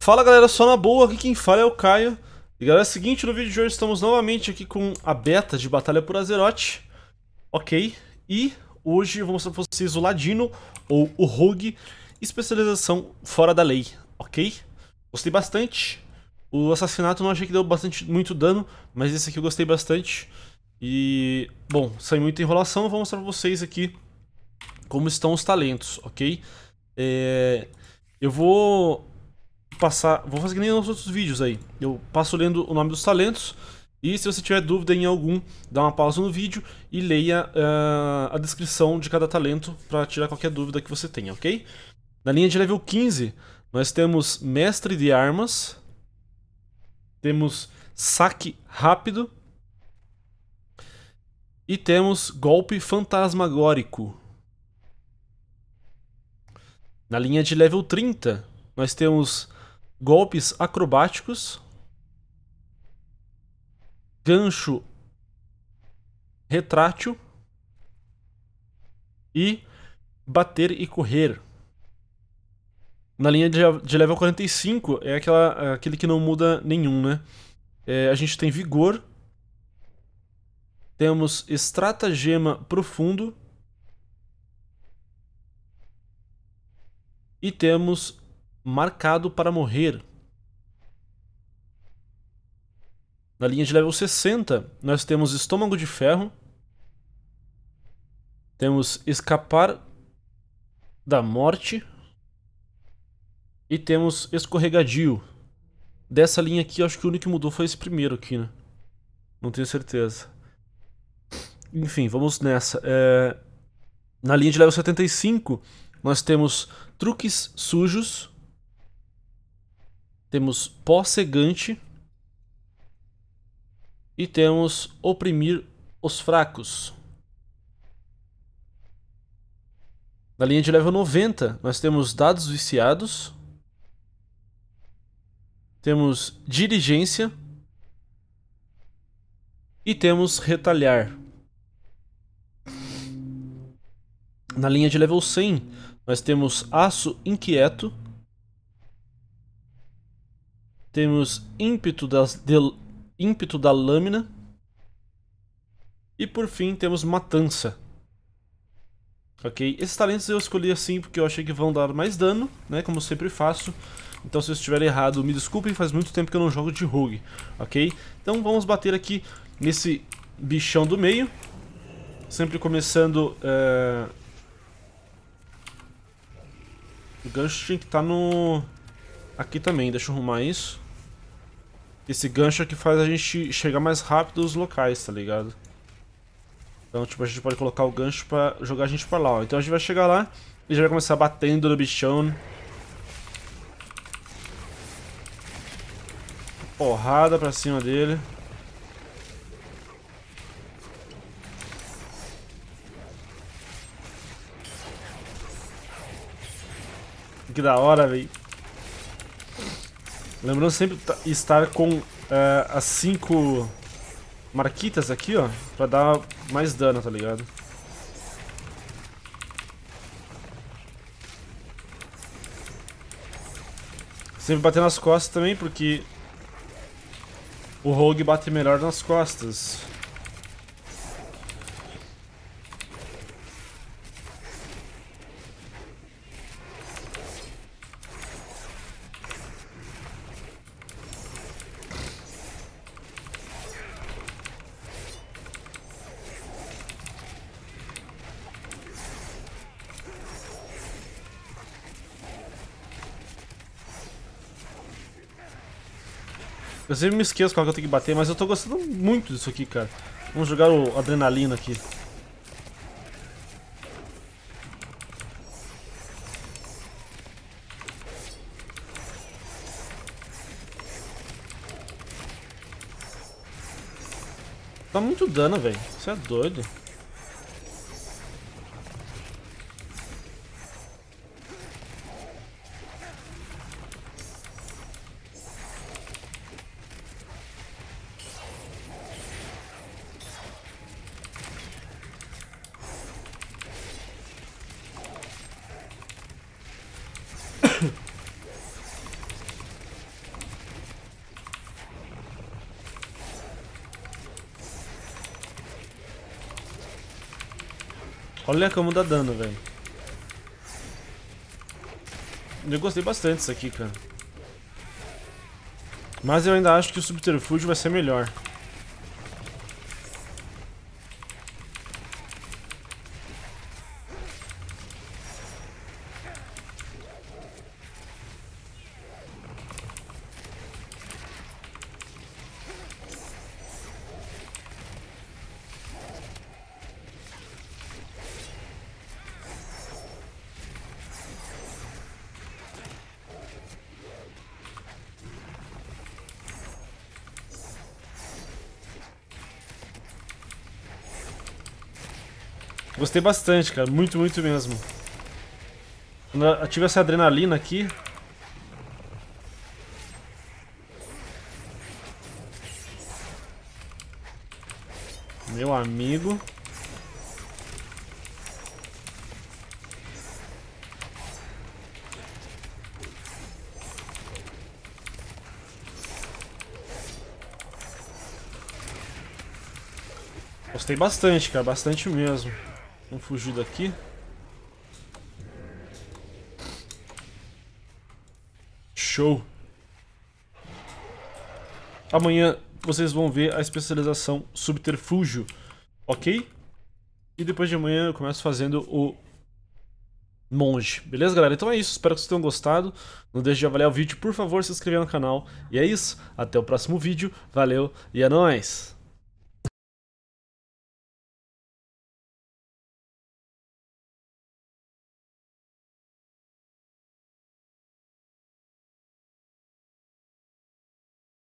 Fala galera, só na boa, aqui quem fala é o Caio. E galera, é o seguinte, no vídeo de hoje estamos novamente aqui com a beta de Batalha por Azeroth. Ok, e hoje eu vou mostrar pra vocês o Ladino, ou o Rogue, especialização fora da lei, ok? Gostei bastante. O assassinato não achei que deu bastante, muito dano, mas esse aqui eu gostei bastante. E, bom, sem muita enrolação, vou mostrar pra vocês aqui como estão os talentos, ok? É, eu vou passar, vou fazer que nem nos outros vídeos aí. Eu passo lendo o nome dos talentos e se você tiver dúvida em algum, dá uma pausa no vídeo e leia uh, a descrição de cada talento para tirar qualquer dúvida que você tenha, ok? Na linha de level 15, nós temos Mestre de Armas, temos Saque Rápido, e temos golpe fantasmagórico. Na linha de level 30, nós temos golpes acrobáticos, gancho retrátil e bater e correr. Na linha de level 45 é aquela, aquele que não muda nenhum, né? É, a gente tem vigor, temos estratagema profundo. E temos marcado para morrer. Na linha de level 60, nós temos estômago de ferro. Temos escapar da morte. E temos escorregadio. Dessa linha aqui, acho que o único que mudou foi esse primeiro aqui, né? Não tenho certeza. Enfim, vamos nessa. É... Na linha de level 75, nós temos truques sujos. Temos pó cegante E temos oprimir os fracos. Na linha de level 90, nós temos dados viciados. Temos dirigência. E temos retalhar. Na linha de level 100, nós temos Aço Inquieto. Temos ímpeto, das, del, ímpeto da Lâmina. E por fim, temos Matança. Ok? Esses talentos eu escolhi assim porque eu achei que vão dar mais dano, né? Como eu sempre faço. Então se eu estiver errado, me desculpem, faz muito tempo que eu não jogo de rogue, ok? Então vamos bater aqui nesse bichão do meio. Sempre começando uh, o gancho tinha que estar tá no... Aqui também, deixa eu arrumar isso. Esse gancho aqui é faz a gente chegar mais rápido nos locais, tá ligado? Então, tipo, a gente pode colocar o gancho pra jogar a gente pra lá, ó. Então a gente vai chegar lá e já vai começar batendo no bichão. Porrada pra cima dele. Que da hora, velho. Lembrando sempre estar com uh, as cinco marquitas aqui, ó. Pra dar mais dano, tá ligado? Sempre bater nas costas também, porque... O Rogue bate melhor nas costas. Eu sempre me esqueço qual que eu tenho que bater, mas eu tô gostando muito disso aqui, cara. Vamos jogar o Adrenalina aqui. Tá muito dano, velho. Você é doido. Olha como dá dano, velho. Eu gostei bastante disso aqui, cara. Mas eu ainda acho que o subterfúgio vai ser melhor. Gostei bastante, cara. Muito, muito mesmo. Quando tive essa adrenalina aqui... Meu amigo... Gostei bastante, cara. Bastante mesmo. Vamos fugir daqui. Show! Amanhã vocês vão ver a especialização subterfúgio, ok? E depois de amanhã eu começo fazendo o monge. Beleza, galera? Então é isso. Espero que vocês tenham gostado. Não deixe de avaliar o vídeo, por favor, se inscrever no canal. E é isso. Até o próximo vídeo. Valeu e é nóis!